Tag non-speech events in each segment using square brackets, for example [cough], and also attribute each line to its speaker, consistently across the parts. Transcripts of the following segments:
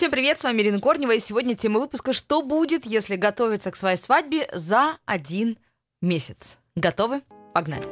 Speaker 1: Всем привет, с вами Ирина Корнева, и сегодня тема выпуска «Что будет, если готовиться к своей свадьбе за один месяц?» Готовы? Погнали!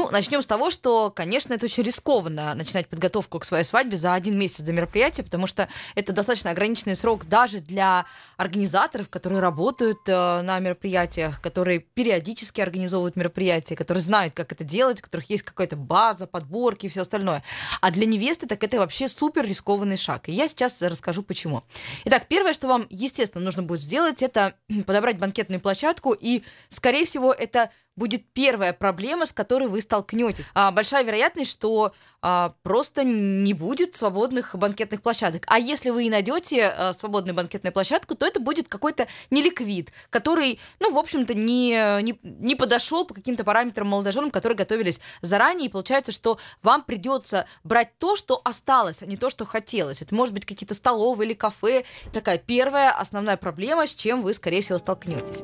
Speaker 1: Ну, начнем с того, что, конечно, это очень рискованно начинать подготовку к своей свадьбе за один месяц до мероприятия, потому что это достаточно ограниченный срок даже для организаторов, которые работают э, на мероприятиях, которые периодически организовывают мероприятия, которые знают, как это делать, у которых есть какая-то база, подборки и все остальное. А для невесты так это вообще супер рискованный шаг. И я сейчас расскажу почему. Итак, первое, что вам, естественно, нужно будет сделать, это [clears throat] подобрать банкетную площадку, и, скорее всего, это будет первая проблема, с которой вы столкнетесь. А, большая вероятность, что а, просто не будет свободных банкетных площадок. А если вы и найдете а, свободную банкетную площадку, то это будет какой-то неликвид, который, ну, в общем-то, не, не, не подошел по каким-то параметрам молодоженам, которые готовились заранее. И получается, что вам придется брать то, что осталось, а не то, что хотелось. Это может быть какие-то столовые или кафе. Такая первая основная проблема, с чем вы, скорее всего, столкнетесь.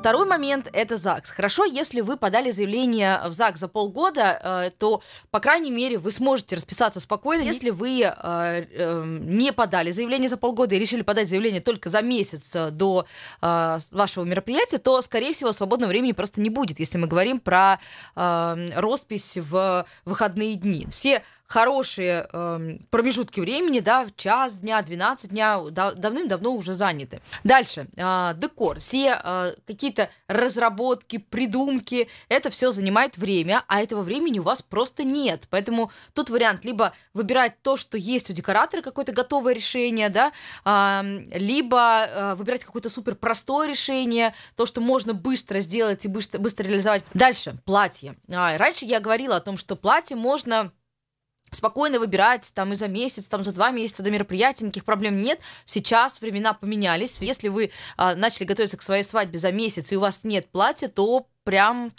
Speaker 1: Второй момент – это ЗАГС. Хорошо, если вы подали заявление в ЗАГС за полгода, э, то, по крайней мере, вы сможете расписаться спокойно. Если вы э, э, не подали заявление за полгода и решили подать заявление только за месяц до вашего мероприятия, то, скорее всего, свободного времени просто не будет, если мы говорим про роспись в выходные дни. Все хорошие э, промежутки времени, да, час дня, 12 дня, да, давным-давно уже заняты. Дальше, э, декор, все э, какие-то разработки, придумки, это все занимает время, а этого времени у вас просто нет. Поэтому тут вариант либо выбирать то, что есть у декоратора, какое-то готовое решение, да, э, либо э, выбирать какое-то супер простое решение, то, что можно быстро сделать и быстро, быстро реализовать. Дальше, платье. А, раньше я говорила о том, что платье можно спокойно выбирать там и за месяц, там за два месяца до мероприятия, никаких проблем нет. Сейчас времена поменялись. Если вы а, начали готовиться к своей свадьбе за месяц и у вас нет платья, то прям...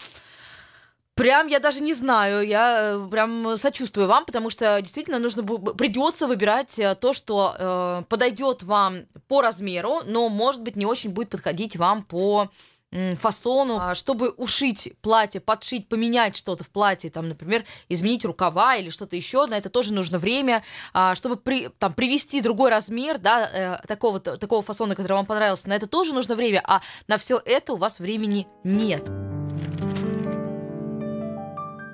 Speaker 1: Прям я даже не знаю, я э, прям сочувствую вам, потому что действительно нужно придется выбирать э, то, что э, подойдет вам по размеру, но может быть не очень будет подходить вам по фасону, а, чтобы ушить платье, подшить, поменять что-то в платье, там, например, изменить рукава или что-то еще, на это тоже нужно время, а, чтобы при, там, привести другой размер, да, э, такого, такого фасона, который вам понравился, на это тоже нужно время, а на все это у вас времени нет.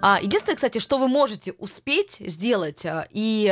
Speaker 1: А, единственное, кстати, что вы можете успеть сделать и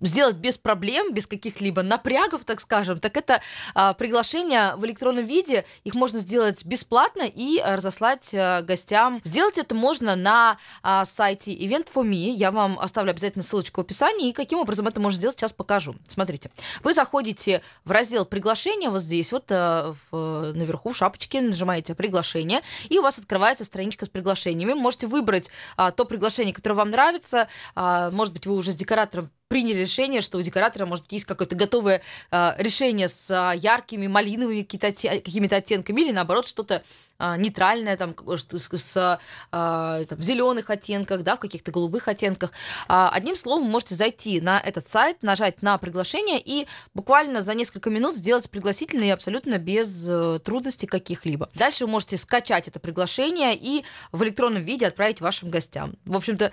Speaker 1: сделать без проблем, без каких-либо напрягов, так скажем, так это а, приглашения в электронном виде, их можно сделать бесплатно и разослать а, гостям. Сделать это можно на а, сайте Event4Me, я вам оставлю обязательно ссылочку в описании, и каким образом это можно сделать, сейчас покажу. Смотрите, вы заходите в раздел приглашения, вот здесь вот а, в, наверху в шапочке нажимаете приглашение, и у вас открывается страничка с приглашениями, можете выбрать а, то приглашение, которое вам нравится, а, может быть, вы уже с декоратором приняли решение, что у декоратора, может быть, есть какое-то готовое э, решение с э, яркими малиновыми какими-то оттенками или, наоборот, что-то э, нейтральное, там, с, с э, там, зеленых оттенках, да, в каких-то голубых оттенках. Э, одним словом, можете зайти на этот сайт, нажать на приглашение и буквально за несколько минут сделать пригласительный абсолютно без э, трудностей каких-либо. Дальше вы можете скачать это приглашение и в электронном виде отправить вашим гостям. В общем-то,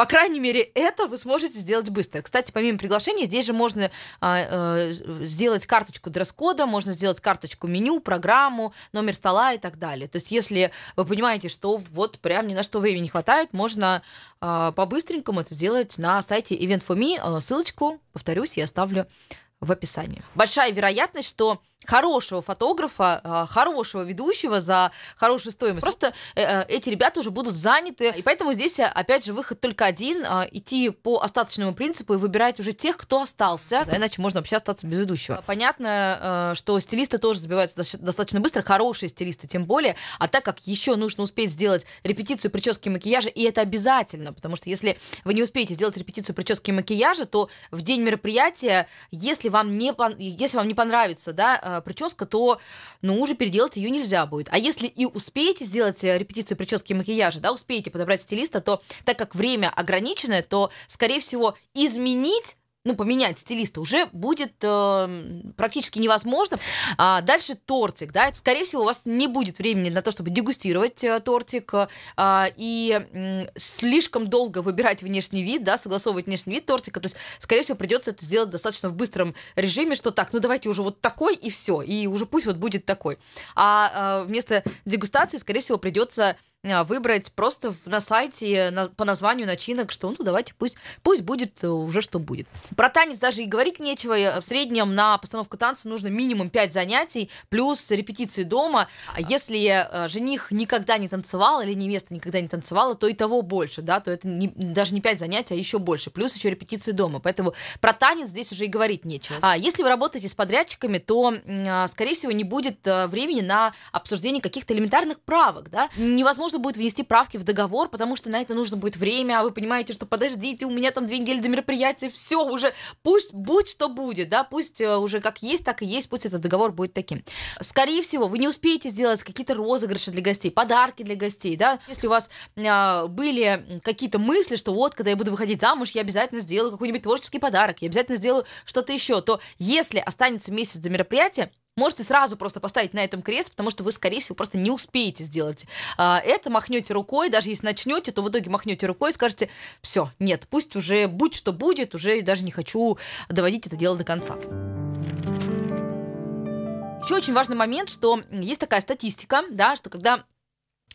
Speaker 1: по крайней мере, это вы сможете сделать быстро. Кстати, помимо приглашений, здесь же можно э, э, сделать карточку дресс-кода, можно сделать карточку меню, программу, номер стола и так далее. То есть, если вы понимаете, что вот прям ни на что времени не хватает, можно э, по-быстренькому это сделать на сайте Event4Me. Э, ссылочку, повторюсь, я оставлю в описании. Большая вероятность, что хорошего фотографа, а, хорошего ведущего за хорошую стоимость. Просто э, э, эти ребята уже будут заняты, и поэтому здесь, а, опять же, выход только один, а, идти по остаточному принципу и выбирать уже тех, кто остался, иначе можно вообще остаться без ведущего. Понятно, э, что стилисты тоже забиваются достаточно быстро, хорошие стилисты тем более, а так как еще нужно успеть сделать репетицию прически и макияжа, и это обязательно, потому что если вы не успеете сделать репетицию прически и макияжа, то в день мероприятия, если вам не, если вам не понравится, да, э, прическа, то ну уже переделать ее нельзя будет. А если и успеете сделать э, репетицию прически и макияжа, да, успеете подобрать стилиста, то так как время ограниченное, то, скорее всего, изменить ну, поменять стилиста уже будет э, практически невозможно. А дальше тортик, да, скорее всего, у вас не будет времени на то, чтобы дегустировать э, тортик э, и э, слишком долго выбирать внешний вид, да, согласовывать внешний вид тортика, то есть, скорее всего, придется это сделать достаточно в быстром режиме, что так, ну, давайте уже вот такой и все, и уже пусть вот будет такой. А э, вместо дегустации, скорее всего, придется а, выбрать просто на сайте по названию начинок, что ну давайте пусть, пусть будет э, уже что будет. Про танец даже и говорить нечего. Э, в среднем на постановку танца нужно минимум 5 занятий, плюс репетиции дома. А если э, жених никогда не танцевал или невеста никогда не танцевала, то и того больше, да, то это не, даже не 5 занятий, а еще больше, плюс еще репетиции дома. Поэтому про танец здесь уже и говорить нечего. А если вы работаете с подрядчиками, то, а, скорее всего, не будет времени на обсуждение каких-то элементарных правок, да. Невозможно нужно будет внести правки в договор, потому что на это нужно будет время, а вы понимаете, что подождите, у меня там две недели до мероприятия, все уже, пусть будь что будет, да, пусть э, уже как есть, так и есть, пусть этот договор будет таким. Скорее всего, вы не успеете сделать какие-то розыгрыши для гостей, подарки для гостей, да, если у вас а, были какие-то мысли, что вот, когда я буду выходить замуж, я обязательно сделаю какой-нибудь творческий подарок, я обязательно сделаю что-то еще, то если останется месяц до мероприятия, можете сразу просто поставить на этом крест, потому что вы, скорее всего, просто не успеете сделать а, это, махнете рукой, даже если начнете, то в итоге махнете рукой и скажете, все, нет, пусть уже будь что будет, уже даже не хочу доводить это дело до конца. Еще очень важный момент, что есть такая статистика, да, что когда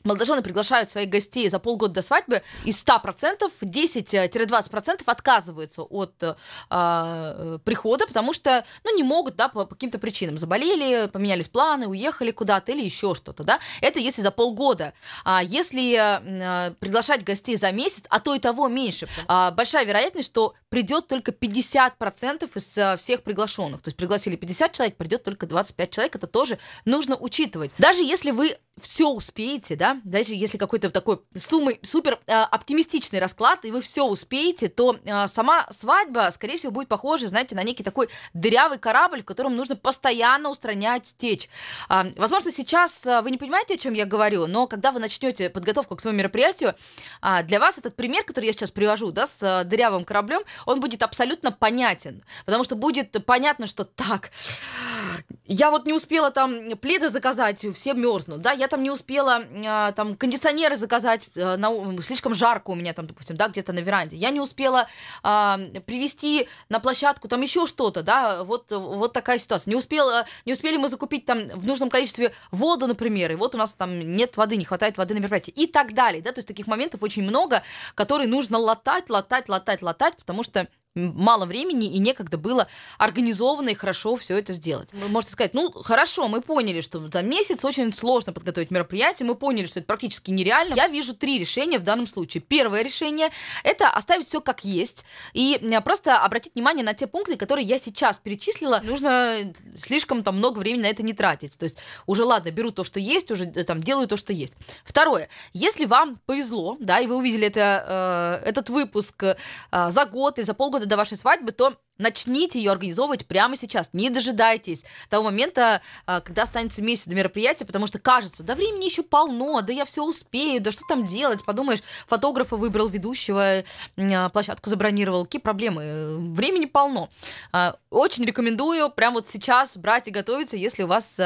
Speaker 1: Молодожены приглашают своих гостей за полгода до свадьбы, и 100%, 10-20% отказываются от э, а, э, прихода, потому что ну, не могут да, по, по каким-то причинам. Заболели, поменялись планы, уехали куда-то или еще что-то. Да? Это если за полгода. А если э, приглашать гостей за месяц, а то и того меньше, э, большая вероятность, что придет только 50% из э, всех приглашенных. То есть пригласили 50 человек, придет только 25 человек. Это тоже нужно учитывать. Даже если вы все успеете, да, даже если какой-то такой суммы, супер э, оптимистичный расклад, и вы все успеете, то э, сама свадьба, скорее всего, будет похожа, знаете, на некий такой дырявый корабль, в котором нужно постоянно устранять течь. Э, возможно, сейчас э, вы не понимаете, о чем я говорю, но когда вы начнете подготовку к своему мероприятию, э, для вас этот пример, который я сейчас привожу, да, с э, дырявым кораблем, он будет абсолютно понятен. Потому что будет понятно, что так, я вот не успела там пледы заказать, все мерзнут, да, я там не успела а, там кондиционеры заказать, э, на, слишком жарко у меня там, допустим, да, где-то на веранде, я не успела а, привести на площадку там еще что-то, да, вот, вот такая ситуация, не успела, не успели мы закупить там в нужном количестве воду, например, и вот у нас там нет воды, не хватает воды на мероприятии и так далее, да, то есть таких моментов очень много, которые нужно латать, латать, латать, латать, потому что system мало времени и некогда было организованно и хорошо все это сделать. Вы можете сказать, ну хорошо, мы поняли, что за месяц очень сложно подготовить мероприятие, мы поняли, что это практически нереально. Я вижу три решения в данном случае. Первое решение – это оставить все как есть и просто обратить внимание на те пункты, которые я сейчас перечислила. Нужно слишком там много времени на это не тратить. То есть уже ладно, беру то, что есть, уже э, там делаю то, что есть. Второе, если вам повезло, да, и вы увидели это, э, этот выпуск э, за год или за полгода до вашей свадьбы, то Начните ее организовывать прямо сейчас. Не дожидайтесь того момента, а, когда останется месяц до мероприятия, потому что кажется, да времени еще полно, да я все успею, да что там делать? Подумаешь, фотографа выбрал ведущего, а, площадку забронировал, какие проблемы? Времени полно. А, очень рекомендую прямо вот сейчас брать и готовиться, если у вас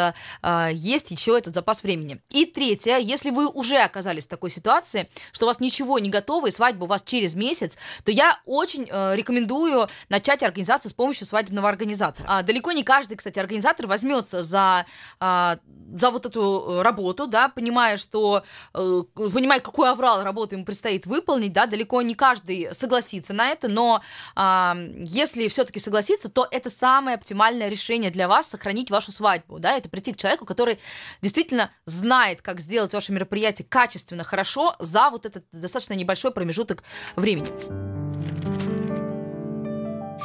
Speaker 1: есть еще этот запас времени. И третье, если вы уже оказались в такой ситуации, что у вас ничего не готово и свадьба у вас через месяц, то я очень э, рекомендую начать организовывать организацию с помощью свадебного организатора. А, далеко не каждый, кстати, организатор возьмется за, а, за вот эту э, работу, да, понимая, что, э, понимая, какой аврал работы ему предстоит выполнить, да, далеко не каждый согласится на это, но а, если все-таки согласится, то это самое оптимальное решение для вас сохранить вашу свадьбу, да, это прийти к человеку, который действительно знает, как сделать ваше мероприятие качественно, хорошо за вот этот достаточно небольшой промежуток времени.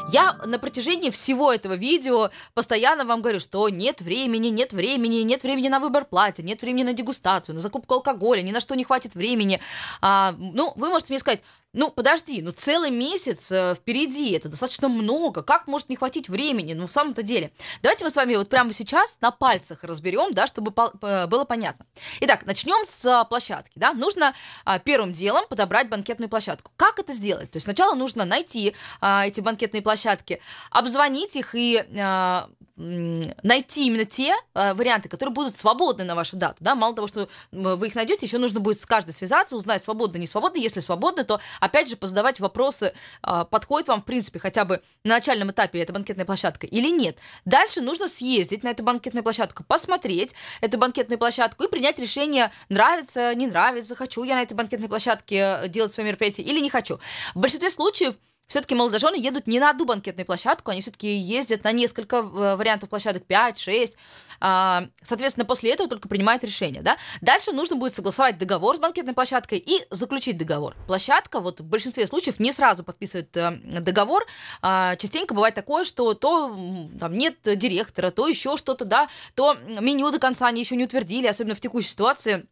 Speaker 1: Я на протяжении всего этого видео постоянно вам говорю, что нет времени, нет времени, нет времени на выбор платья, нет времени на дегустацию, на закупку алкоголя, ни на что не хватит времени. А, ну, вы можете мне сказать, ну, подожди, ну целый месяц э, впереди, это достаточно много. Как может не хватить времени? Ну, в самом-то деле. Давайте мы с вами вот прямо сейчас на пальцах разберем, да, чтобы по э, было понятно. Итак, начнем с э, площадки, да. Нужно э, первым делом подобрать банкетную площадку. Как это сделать? То есть сначала нужно найти э, эти банкетные площадки, обзвонить их и э, найти именно те э, варианты, которые будут свободны на вашу дату, да, мало того, что вы их найдете, еще нужно будет с каждой связаться, узнать, свободно, не свободно, если свободно, то опять же, позадавать вопросы, а, подходит вам, в принципе, хотя бы на начальном этапе эта банкетная площадка или нет. Дальше нужно съездить на эту банкетную площадку, посмотреть эту банкетную площадку и принять решение, нравится, не нравится, хочу я на этой банкетной площадке э, делать свои мероприятия или не хочу. В большинстве случаев все-таки молодожены едут не на одну банкетную площадку, они все-таки ездят на несколько э, вариантов площадок, 5, 6. А, соответственно, после этого только принимают решение. Да? Дальше нужно будет согласовать договор с банкетной площадкой и заключить договор. Площадка вот в большинстве случаев не сразу подписывает э, договор. А, частенько бывает такое, что то там, нет директора, то еще что-то, да, то меню до конца они еще не утвердили, особенно в текущей ситуации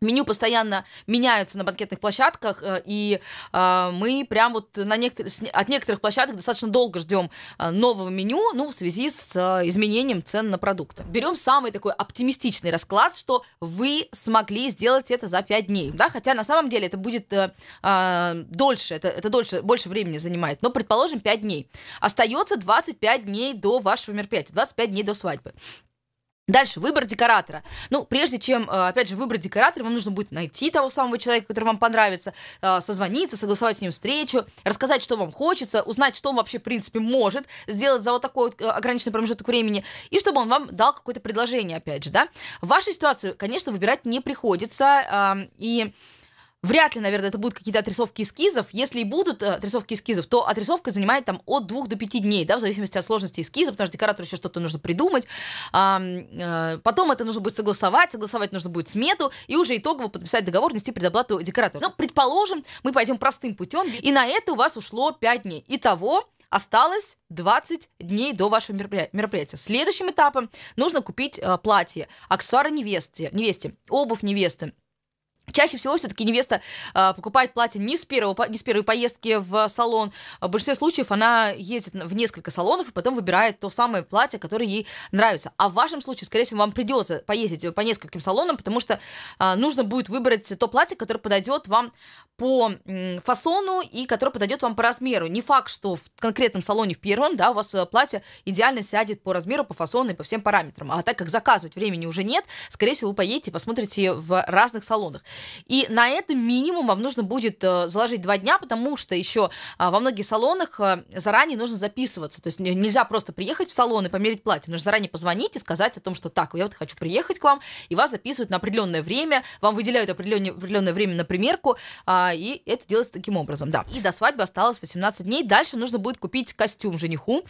Speaker 1: Меню постоянно меняются на банкетных площадках, э, и э, мы прям вот на некоторых от некоторых площадок достаточно долго ждем э, нового меню, ну, в связи с э, изменением цен на продукты. Берем самый такой оптимистичный расклад, что вы смогли сделать это за 5 дней, да, хотя на самом деле это будет э, э, дольше, это, это дольше, больше времени занимает, но, предположим, 5 дней. Остается 25 дней до вашего мероприятия, 25 дней до свадьбы. Дальше выбор декоратора. Ну, прежде чем, э, опять же, выбрать декоратора, вам нужно будет найти того самого человека, который вам понравится, э, созвониться, согласовать с ним встречу, рассказать, что вам хочется, узнать, что он вообще, в принципе, может сделать за вот такой вот э, ограниченный промежуток времени, и чтобы он вам дал какое-то предложение, опять же, да. В вашей ситуации, конечно, выбирать не приходится, эм, и Вряд ли, наверное, это будут какие-то отрисовки эскизов. Если и будут э, отрисовки эскизов, то отрисовка занимает там от двух до пяти дней, да, в зависимости от сложности эскиза, потому что декоратору еще что-то нужно придумать. А, а, потом это нужно будет согласовать, согласовать нужно будет смету, и уже итогово подписать договор, нести предоплату декоратору. Ну, Но, предположим, мы пойдем простым путем, и на это у вас ушло 5 дней. Итого Осталось 20 дней до вашего мероприятия. Следующим этапом нужно купить э, платье, аксессуары невесте, невесте, обувь невесты, Чаще всего все-таки невеста э, покупает платье не с, первого, не с первой поездки в салон. В большинстве случаев она ездит в несколько салонов и потом выбирает то самое платье, которое ей нравится. А в вашем случае, скорее всего, вам придется поездить по нескольким салонам, потому что э, нужно будет выбрать то платье, которое подойдет вам по фасону и которое подойдет вам по размеру. Не факт, что в конкретном салоне в первом, да, у вас э, платье идеально сядет по размеру, по фасону и по всем параметрам. А так как заказывать времени уже нет, скорее всего, вы поедете и посмотрите в разных салонах. И на это минимум вам нужно будет э, заложить два дня, потому что еще а, во многих салонах э, заранее нужно записываться. То есть нельзя просто приехать в салон и померить платье. Нужно заранее позвонить и сказать о том, что так, я вот хочу приехать к вам, и вас записывают на определенное время, вам выделяют определенное, определенное время на примерку, а, и это делается таким образом, да. И до свадьбы осталось 18 дней. Дальше нужно будет купить костюм жениху,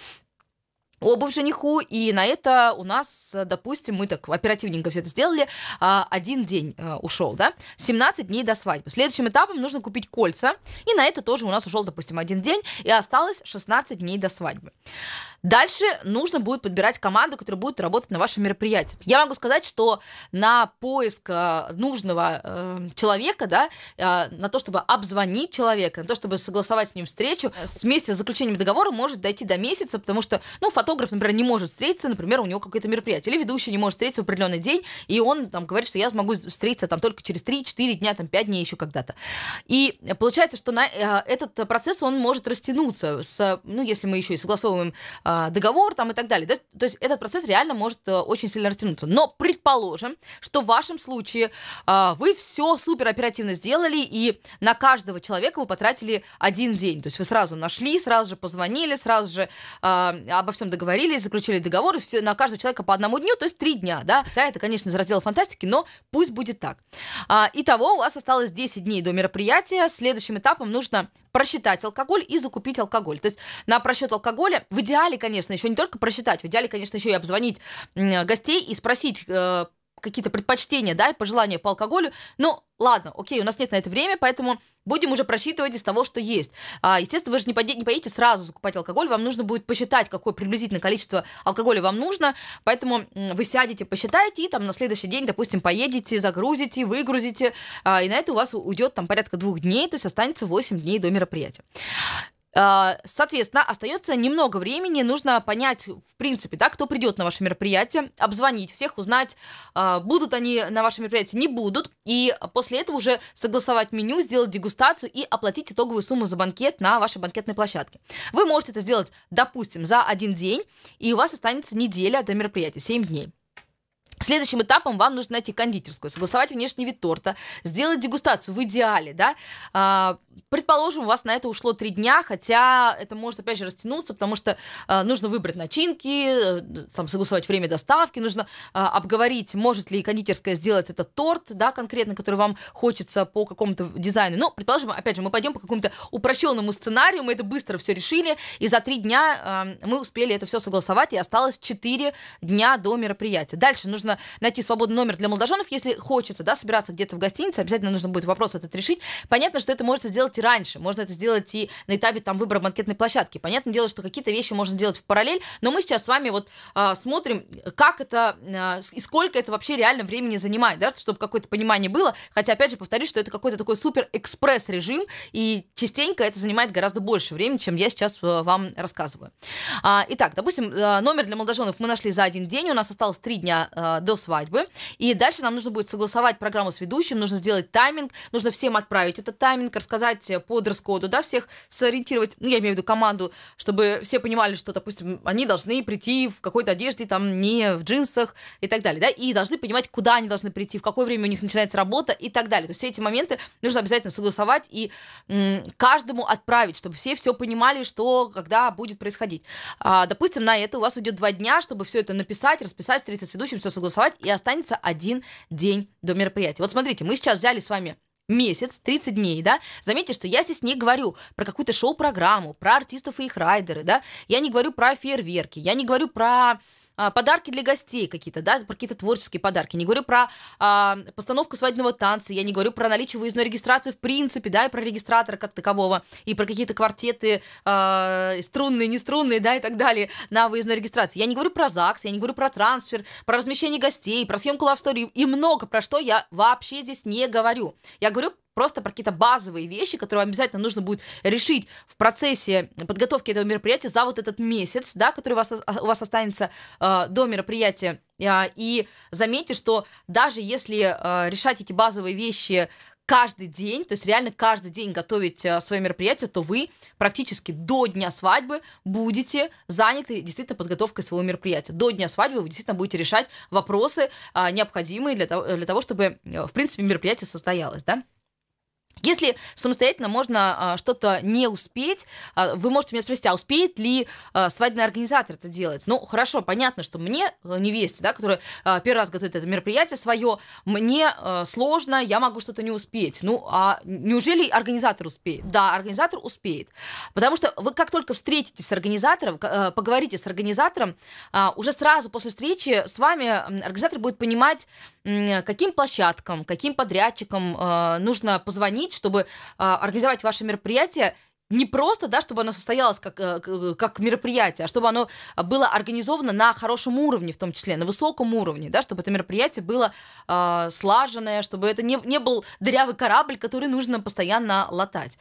Speaker 1: обувь жениху, и на это у нас, допустим, мы так оперативненько все это сделали, а, один день э, ушел, да, 17 дней до свадьбы. Следующим этапом нужно купить кольца, и на это тоже у нас ушел, допустим, один день, и осталось 16 дней до свадьбы. Дальше нужно будет подбирать команду, которая будет работать на вашем мероприятии. Я могу сказать, что на поиск э, нужного э, человека, да, э, на то, чтобы обзвонить человека, на то, чтобы согласовать с ним встречу, э, вместе с заключением договора может дойти до месяца, потому что, ну, фотограф, например, не может встретиться, например, у него какое-то мероприятие, или ведущий не может встретиться в определенный день, и он там говорит, что я могу встретиться там только через 3-4 дня, там 5 дней еще когда-то. И получается, что на э, этот процесс, он может растянуться, с, ну, если мы еще и согласовываем э, а, договор там и так далее. То есть этот процесс реально может э, очень сильно растянуться. Но предположим, что в вашем случае а, вы все супер оперативно сделали и на каждого человека вы потратили один день. То есть вы сразу нашли, сразу же позвонили, сразу же а, обо всем договорились, заключили договор и все на каждого человека по одному дню, то есть три дня, да. Хотя это, конечно, из раздела фантастики, но пусть будет так. Итого у вас осталось 10 дней до мероприятия. Следующим этапом нужно просчитать алкоголь и закупить алкоголь. То есть на просчет алкоголя в идеале идеале, конечно, еще не только просчитать, в идеале, конечно, еще и обзвонить гостей и спросить э, какие-то предпочтения, да, и пожелания по алкоголю. Но ну, ладно, окей, у нас нет на это время, поэтому будем уже просчитывать из того, что есть. А, естественно, вы же не, поедете, не поедете сразу закупать алкоголь, вам нужно будет посчитать, какое приблизительное количество алкоголя вам нужно, поэтому вы сядете, посчитаете, и там на следующий день, допустим, поедете, загрузите, выгрузите, а, и на это у вас уйдет там порядка двух дней, то есть останется 8 дней до мероприятия. А, соответственно, остается немного времени, нужно понять, в принципе, да, кто придет на ваше мероприятие, обзвонить всех, узнать, а, будут они на вашем мероприятии, не будут, и после этого уже согласовать меню, сделать дегустацию и оплатить итоговую сумму за банкет на вашей банкетной площадке. Вы можете это сделать, допустим, за один день, и у вас останется неделя до мероприятия, 7 дней. Следующим этапом вам нужно найти кондитерскую, согласовать внешний вид торта, сделать дегустацию в идеале, да. А, предположим, у вас на это ушло три дня, хотя это может, опять же, растянуться, потому что а, нужно выбрать начинки, э, там, согласовать время доставки, нужно а, обговорить, может ли кондитерская сделать этот торт, да, конкретно, который вам хочется по какому-то дизайну. Но ну, предположим, опять же, мы пойдем по какому-то упрощенному сценарию, мы это быстро все решили, и за три дня а, мы успели это все согласовать, и осталось четыре дня до мероприятия. Дальше нужно найти свободный номер для молодоженов, если хочется, да, собираться где-то в гостинице, обязательно нужно будет вопрос этот решить. Понятно, что это можно сделать и раньше, можно это сделать и на этапе там выбора банкетной площадки. Понятное дело, что какие-то вещи можно делать в параллель, но мы сейчас с вами вот а, смотрим, как это а, и сколько это вообще реально времени занимает, да, чтобы какое-то понимание было. Хотя, опять же, повторюсь, что это какой-то такой супер экспресс режим, и частенько это занимает гораздо больше времени, чем я сейчас э, вам рассказываю. А, итак, допустим, э, номер для молодоженов мы нашли за один день, у нас осталось три дня э, Э, до свадьбы. И дальше нам нужно будет согласовать программу с ведущим, нужно сделать тайминг, нужно всем отправить этот тайминг, рассказать э, по дресс-коду, да, всех сориентировать, ну, я имею в виду команду, чтобы все понимали, что, допустим, они должны прийти в какой-то одежде, там, не в джинсах и так далее, да, и должны понимать, куда они должны прийти, в какое время у них начинается работа и так далее. То есть все эти моменты нужно обязательно согласовать и м, каждому отправить, чтобы все все понимали, что когда будет происходить. А, допустим, на это у вас уйдет два дня, чтобы все это написать, расписать, встретиться с ведущим, все согласовать голосовать, и останется один день до мероприятия. Вот смотрите, мы сейчас взяли с вами месяц, 30 дней, да, заметьте, что я здесь не говорю про какую-то шоу-программу, про артистов и их райдеры, да, я не говорю про фейерверки, я не говорю про а, подарки для гостей какие-то, да, про какие-то творческие подарки. Не говорю про а, постановку свадебного танца, я не говорю про наличие выездной регистрации в принципе, да, и про регистратора как такового, и про какие-то квартеты а, струнные, не струнные, да, и так далее на выездной регистрации. Я не говорю про ЗАГС, я не говорю про трансфер, про размещение гостей, про съемку лавстори и много про что я вообще здесь не говорю. Я говорю просто про какие-то базовые вещи, которые обязательно нужно будет решить в процессе подготовки этого мероприятия за вот этот месяц, да, который у вас, у вас останется э, до мероприятия. А, и заметьте, что даже если э, решать эти базовые вещи каждый день, то есть реально каждый день готовить э, свое мероприятие, то вы практически до дня свадьбы будете заняты действительно подготовкой своего мероприятия. До дня свадьбы вы действительно будете решать вопросы, а, необходимые для того, для того чтобы, э, в принципе, мероприятие состоялось, да? Если самостоятельно можно а, что-то не успеть, а, вы можете меня спросить, а успеет ли а, свадебный организатор это делать? Ну, хорошо, понятно, что мне, э, невесте, да, которая а, первый раз готовит это мероприятие свое, мне а, сложно, я могу что-то не успеть. Ну, а неужели организатор успеет? Да, организатор успеет. Потому что вы как только встретитесь с организатором, а, поговорите с организатором, а, уже сразу после встречи с вами организатор будет понимать, Э, каким площадкам, каким подрядчикам э, нужно позвонить, чтобы э, организовать ваше мероприятие не просто, да, чтобы оно состоялось как, э, э, как мероприятие, а чтобы оно было организовано на хорошем уровне, в том числе, на высоком уровне, да, чтобы это мероприятие было э, слаженное, чтобы это не, не был дырявый корабль, который нужно постоянно латать.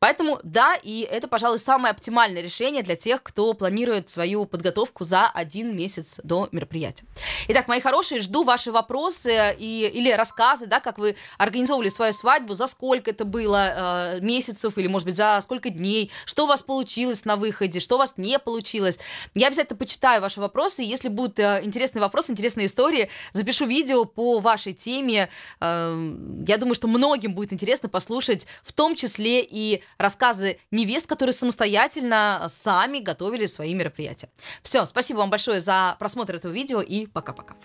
Speaker 1: Поэтому, да, и это, пожалуй, самое оптимальное решение для тех, кто планирует свою подготовку за один месяц до мероприятия. Итак, мои хорошие, жду ваши вопросы и, или рассказы, да, как вы организовывали свою свадьбу, за сколько это было э, месяцев или, может быть, за сколько дней, что у вас получилось на выходе, что у вас не получилось. Я обязательно почитаю ваши вопросы, если будут э, интересные вопросы, интересные истории, запишу видео по вашей теме. Э, я думаю, что многим будет интересно послушать, в том числе и рассказы невест, которые самостоятельно сами готовили свои мероприятия. Все, спасибо вам большое за просмотр этого видео и пока-пока.